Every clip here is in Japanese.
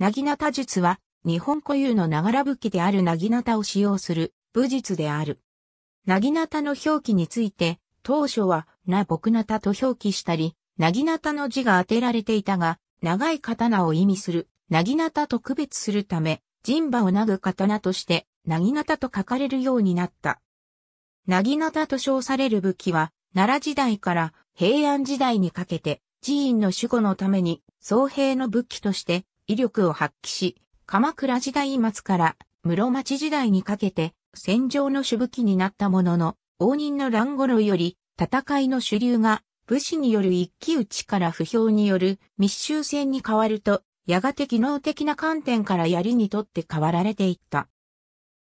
なぎなた術は、日本固有のながら武器であるなぎなたを使用する武術である。なぎなたの表記について、当初は、なぼくなたと表記したり、なぎなたの字が当てられていたが、長い刀を意味する、なぎなたと区別するため、人馬をなぐ刀として、なぎなたと書かれるようになった。なぎなたと称される武器は、奈良時代から平安時代にかけて、寺院の守護のために、僧兵の武器として威力を発揮し、鎌倉時代末から室町時代にかけて戦場の主武器になったものの、応仁の乱頃より戦いの主流が武士による一騎打ちから不評による密集戦に変わると、やがて機能的な観点から槍にとって変わられていった。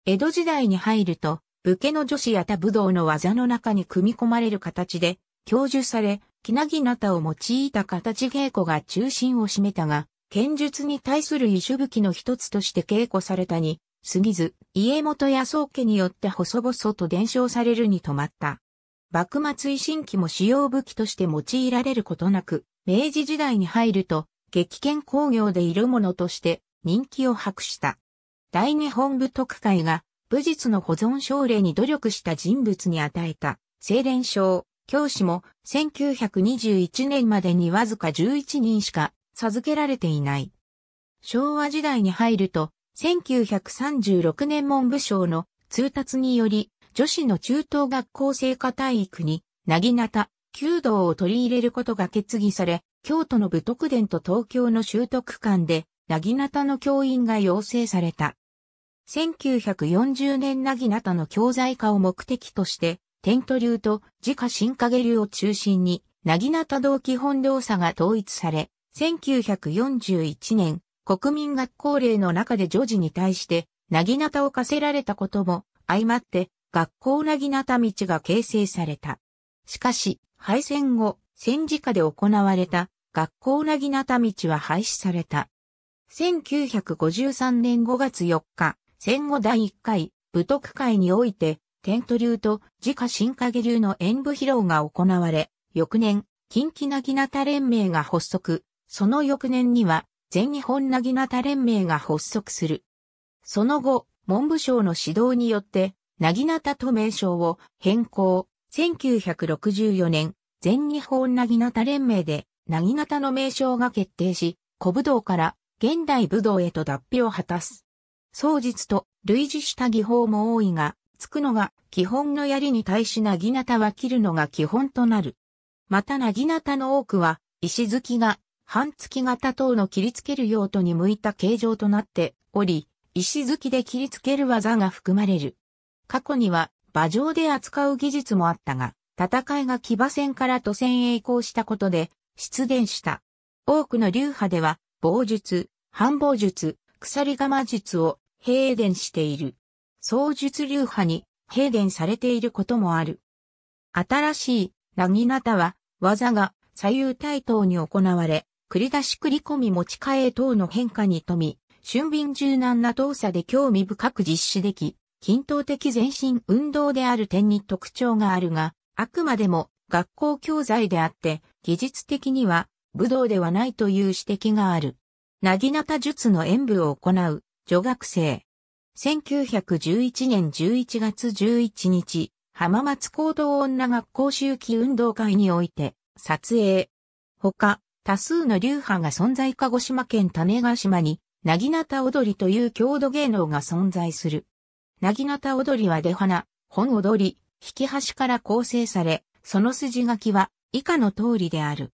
江戸時代に入ると、武家の女子や他武道の技の中に組み込まれる形で、教授され、木なぎなたを用いた形稽古が中心を占めたが、剣術に対する異種武器の一つとして稽古されたに、過ぎず、家元や宗家によって細々と伝承されるに止まった。幕末維新期も使用武器として用いられることなく、明治時代に入ると、激剣工業でいるものとして人気を博した。大日本部特会が武術の保存奨励に努力した人物に与えた清錬賞、教師も1921年までにわずか11人しか授けられていない。昭和時代に入ると、1936年文部省の通達により、女子の中等学校生科体育に、なぎなた、弓道を取り入れることが決議され、京都の武徳殿と東京の習徳館で、なぎなたの教員が要請された。1940年なぎなたの教材化を目的として、テント流と自家新影流を中心に、なぎなた同基本動作が統一され、1941年、国民学校令の中で女児に対して、なぎなたを課せられたことも、相まって、学校なぎなた道が形成された。しかし、敗戦後、戦時下で行われた、学校なぎなた道は廃止された。1953年5月4日、戦後第1回、武徳会において、テント流と自家新影流の演武披露が行われ、翌年、近畿なぎなた連盟が発足、その翌年には、全日本なぎなた連盟が発足する。その後、文部省の指導によって、なぎなたと名称を変更。1964年、全日本なぎなた連盟で、なぎなたの名称が決定し、古武道から現代武道へと脱皮を果たす。創実と類似した技法も多いが、つくのが基本の槍に対しなぎなたは切るのが基本となる。またなぎなたの多くは、石突きが半月型等の切りつける用途に向いた形状となっており、石突きで切りつける技が含まれる。過去には馬上で扱う技術もあったが、戦いが騎馬戦から都戦へ移行したことで出現した。多くの流派では、棒術、繁棒術、鎖鎌術を閉伝している。創術流派に閉伝されていることもある。新しい、なぎなたは、技が左右対等に行われ、繰り出し繰り込み持ち替え等の変化に富み、俊敏柔軟な動作で興味深く実施でき、均等的全身運動である点に特徴があるが、あくまでも学校教材であって、技術的には武道ではないという指摘がある。なぎなた術の演舞を行う女学生。1911年11月11日、浜松高等女学校周期運動会において撮影。他、多数の流派が存在鹿児島県種ヶ島に、なぎなた踊りという郷土芸能が存在する。なぎなた踊りは出花、本踊り、引き端から構成され、その筋書きは以下の通りである。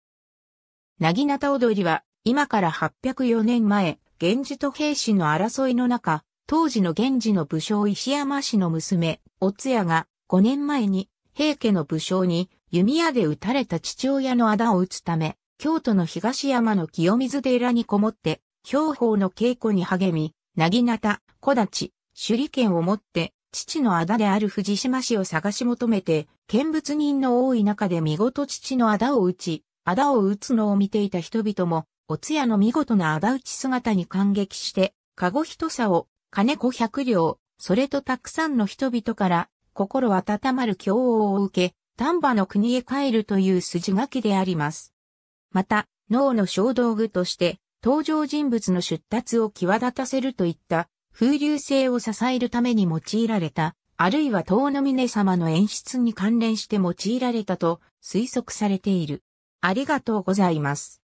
なぎなた踊りは、今から804年前、源氏と平氏の争いの中、当時の源氏の武将石山氏の娘、おつやが、5年前に、平家の武将に、弓矢で撃たれた父親の仇を撃つため、京都の東山の清水寺にこもって、兵法の稽古に励み、なぎなた、小立、手裏剣を持って、父のあだである藤島氏を探し求めて、見物人の多い中で見事父のあだを打ち、あだを打つのを見ていた人々も、お通夜の見事なあだ打ち姿に感激して、かご一さを、金子百両、それとたくさんの人々から、心温まる供応を受け、丹波の国へ帰るという筋書きであります。また、脳の小道具として、登場人物の出立を際立たせるといった風流性を支えるために用いられた、あるいは遠野峰様の演出に関連して用いられたと推測されている。ありがとうございます。